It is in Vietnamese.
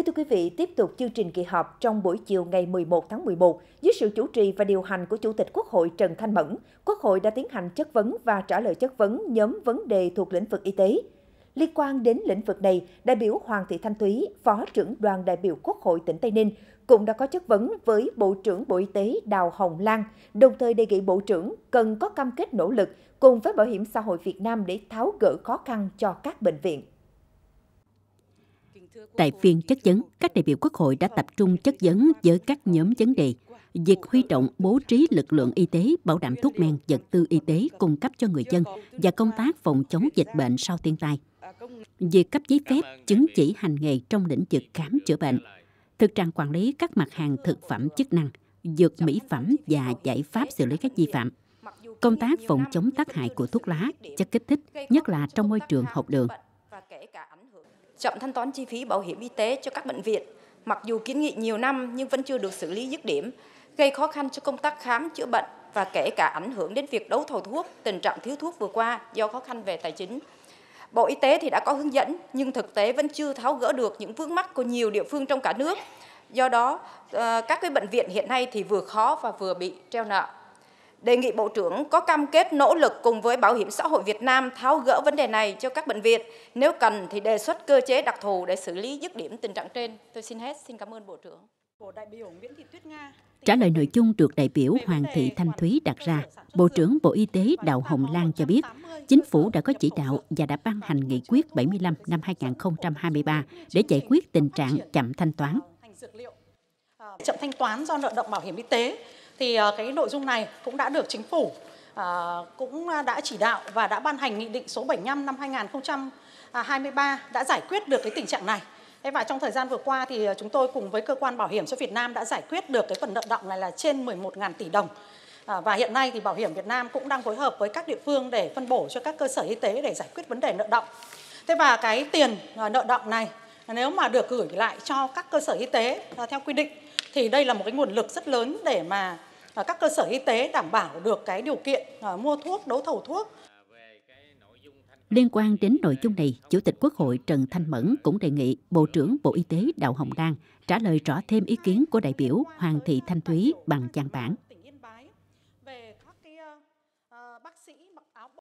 Kính thưa quý vị, tiếp tục chương trình kỳ họp trong buổi chiều ngày 11 tháng 11, dưới sự chủ trì và điều hành của Chủ tịch Quốc hội Trần Thanh Mẫn, Quốc hội đã tiến hành chất vấn và trả lời chất vấn nhóm vấn đề thuộc lĩnh vực y tế. Liên quan đến lĩnh vực này, đại biểu Hoàng Thị Thanh Thúy, Phó trưởng đoàn đại biểu Quốc hội tỉnh Tây Ninh, cũng đã có chất vấn với Bộ trưởng Bộ Y tế Đào Hồng Lan, đồng thời đề nghị Bộ trưởng cần có cam kết nỗ lực cùng với Bảo hiểm xã hội Việt Nam để tháo gỡ khó khăn cho các bệnh viện. Tại phiên chất vấn, các đại biểu Quốc hội đã tập trung chất vấn với các nhóm vấn đề. Việc huy động bố trí lực lượng y tế, bảo đảm thuốc men, vật tư y tế cung cấp cho người dân và công tác phòng chống dịch bệnh sau thiên tai. Việc cấp giấy phép, chứng chỉ hành nghề trong lĩnh vực khám chữa bệnh. Thực trạng quản lý các mặt hàng thực phẩm chức năng, dược mỹ phẩm và giải pháp xử lý các vi phạm. Công tác phòng chống tác hại của thuốc lá, chất kích thích, nhất là trong môi trường học đường chậm thanh toán chi phí bảo hiểm y tế cho các bệnh viện, mặc dù kiến nghị nhiều năm nhưng vẫn chưa được xử lý dứt điểm, gây khó khăn cho công tác khám chữa bệnh và kể cả ảnh hưởng đến việc đấu thầu thuốc, tình trạng thiếu thuốc vừa qua do khó khăn về tài chính. Bộ Y tế thì đã có hướng dẫn nhưng thực tế vẫn chưa tháo gỡ được những vướng mắc của nhiều địa phương trong cả nước. Do đó, ờ, các cái bệnh viện hiện nay thì vừa khó và vừa bị treo nợ. Đề nghị Bộ trưởng có cam kết nỗ lực cùng với Bảo hiểm xã hội Việt Nam tháo gỡ vấn đề này cho các bệnh viện. Nếu cần thì đề xuất cơ chế đặc thù để xử lý dứt điểm tình trạng trên. Tôi xin hết. Xin cảm ơn Bộ trưởng. Trả lời nội dung được đại biểu Hoàng Thị Thanh Thúy đặt ra, Bộ trưởng Bộ Y tế Đào Hồng Lan cho biết, chính phủ đã có chỉ đạo và đã ban hành nghị quyết 75 năm 2023 để giải quyết tình trạng chậm thanh toán. Chậm thanh toán do nợ động bảo hiểm y tế thì ờ, cái nội dung này cũng đã được chính phủ ờ, cũng ờ, đã chỉ đạo và đã ban hành nghị định số 75 năm 2023 đã giải quyết được cái tình trạng này. Thế và trong thời gian vừa qua thì chúng tôi cùng với cơ quan bảo hiểm số Việt Nam đã giải quyết được cái phần nợ động này là trên 11.000 tỷ đồng. À, và hiện nay thì Bảo hiểm Việt Nam cũng đang phối hợp với các địa phương để phân bổ cho các cơ sở y tế để giải quyết vấn đề nợ động. Thế và cái tiền nợ động này nếu mà được gửi lại cho các cơ sở y tế theo quy định thì đây là một cái nguồn lực rất lớn để mà Ờ, các cơ sở y tế đảm bảo được cái điều kiện ờ, mua thuốc, đấu thầu thuốc. Liên quan đến nội dung này, Chủ tịch Quốc hội Trần Thanh Mẫn cũng đề nghị Bộ trưởng Bộ Y tế Đào Hồng Đan trả lời rõ thêm ý kiến của đại biểu Hoàng Thị Thanh Thúy bằng văn bản.